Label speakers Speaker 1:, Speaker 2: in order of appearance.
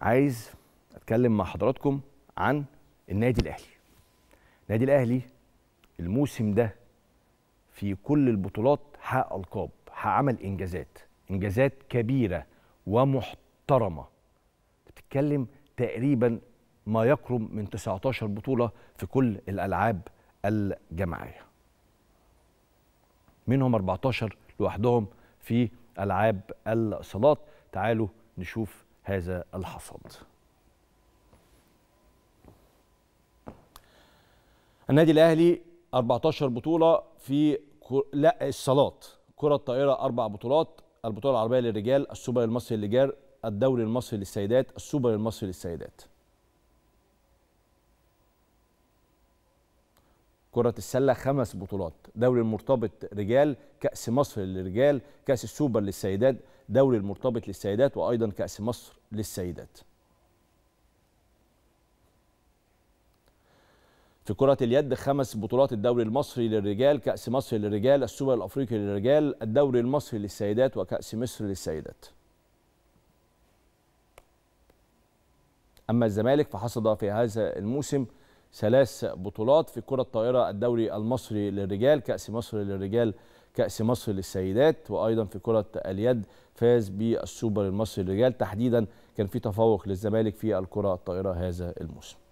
Speaker 1: عايز اتكلم مع حضراتكم عن النادي الاهلي النادي الاهلي الموسم ده في كل البطولات حقق القاب حقق عمل انجازات انجازات كبيره ومحترمه بتتكلم تقريبا ما يقرب من 19 بطوله في كل الالعاب الجماعيه منهم 14 لوحدهم في العاب الصالات تعالوا نشوف هذا الحصاد النادي الاهلي 14 بطوله في كر... لا الصالات كره الطائره اربع بطولات البطوله العربيه للرجال السوبر المصري للرجال الدوري المصري للسيدات السوبر المصري للسيدات كرة السلة خمس بطولات دوري المرتبط رجال كأس مصر للرجال كأس السوبر للسيدات دوري المرتبط للسيدات وأيضا كأس مصر للسيدات في كرة اليد خمس بطولات الدوري المصري للرجال كأس مصر للرجال السوبر الأفريقي للرجال الدوري المصري للسيدات وكأس مصر للسيدات أما الزمالك فحصد في هذا الموسم ثلاث بطولات في كرة الطائرة الدوري المصري للرجال كأس مصر للرجال كأس مصر للسيدات وأيضا في كرة اليد فاز بالسوبر المصري للرجال تحديدا كان في تفوق للزمالك في الكرة الطائرة هذا الموسم